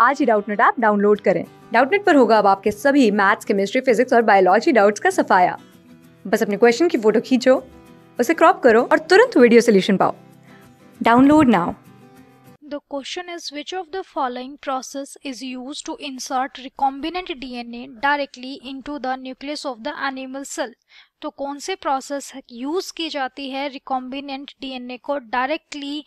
आज ही Doubtnut app download करें डाउटनेट पर होगा अब आपके सभी मैथ्स केमिस्ट्री फिजिक्स और बायोलॉजी डाउट्स का सफाया बस अपने क्वेश्चन की फोटो खींचो उसे क्रॉप करो और तुरंत वीडियो सोल्यूशन पाओ download now the The question is which of the following process is used to insert recombinant directly into the nucleus of the animal cell तो कौन से प्रोसेस यूज़ की जाती है रिकॉम्बिनेंट डीएनए को directly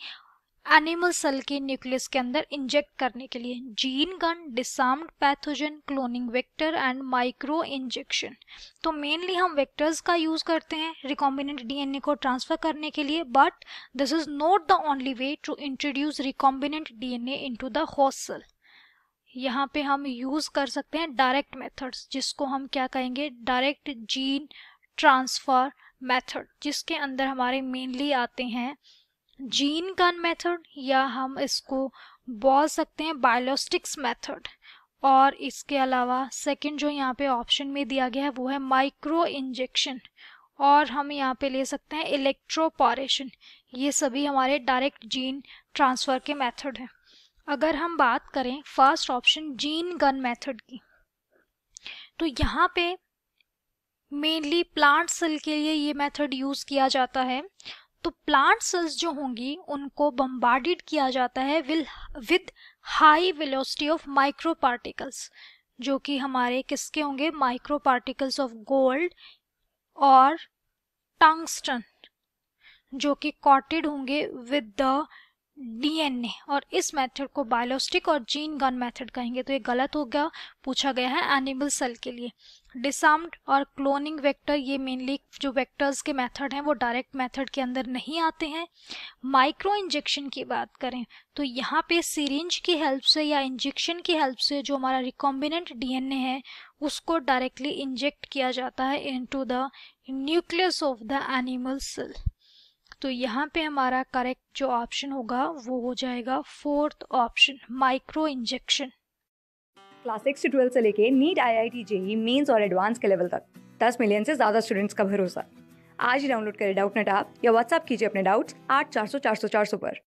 animal cell के nucleus के अंदर इंजेक्ट करने के लिए gene gun disarmed pathogen cloning vector and micro injection तो मेनली हम वेक्टर्स का यूज करते हैं रिकॉम्बिनेंट डीएनए को ट्रांसफर करने के लिए but this is not the only way to introduce recombinant DNA into the host cell यहाँ पे हम यूज कर सकते हैं डायरेक्ट मेथड्स जिसको हम क्या कहेंगे डायरेक्ट जीन ट्रांसफर मेथड जिसके अंदर हमारे मेनली आते हैं जीन गन मेथड या हम इसको बोल सकते हैं बायोलॉस्टिक्स मेथड और इसके अलावा सेकंड जो यहाँ पे ऑप्शन में दिया गया है वो है माइक्रो इंजेक्शन और हम यहाँ पे ले सकते हैं इलेक्ट्रोपोरेशन ये सभी हमारे डायरेक्ट जीन ट्रांसफ़र के मेथड हैं अगर हम बात करें first option gene gun method की तो यहाँ पे मेनली प्लांट सेल के लिए ये मेथड यूज़ किया जाता है तो प्लांट सेल्स जो होंगी उनको बम्बार्डिड किया जाता है will with high velocity of micro particles जो कि हमारे किसके होंगे माइक्रो पार्टिकल्स ऑफ गोल्ड और टंगस्टन जो कि कॉटेड होंगे विद द डीएनए और इस मेथड को बायोलॉजिक और जीन गन मेथड कहेंगे तो ये गलत हो गया पूछा गया है एनिमल सेल के लिए डिसाम्ड और क्लोनिंग वेक्टर ये मेनली जो वेक्टर्स के मेथड हैं वो डायरेक्ट मेथड के अंदर नहीं आते हैं माइक्रो इंजेक्शन की बात करें तो यहाँ पे सीरेंज की हेल्प से या इंजेक्शन की हेल्प से जो हमारा रिकॉम्बिनेंट डीएनए है उसको डायरेक्टली इंजेक्ट किया जाता है into the nucleus of the animal cell तो यहाँ पे हमारा करेक्ट जो ऑप्शन होगा वो हो जाएगा fourth option micro injection class six से से लेके NEET I I T JEE Mains और एडवांस के लेवल तक दस मिलियन से ज़्यादा स्टूडेंट्स का भरोसा आज ही डाउनलोड करें डाउट नेट आप या व्हाट्सएप कीजिए अपने डाउट्स आठ चार सौ चार सौ चार सौ पर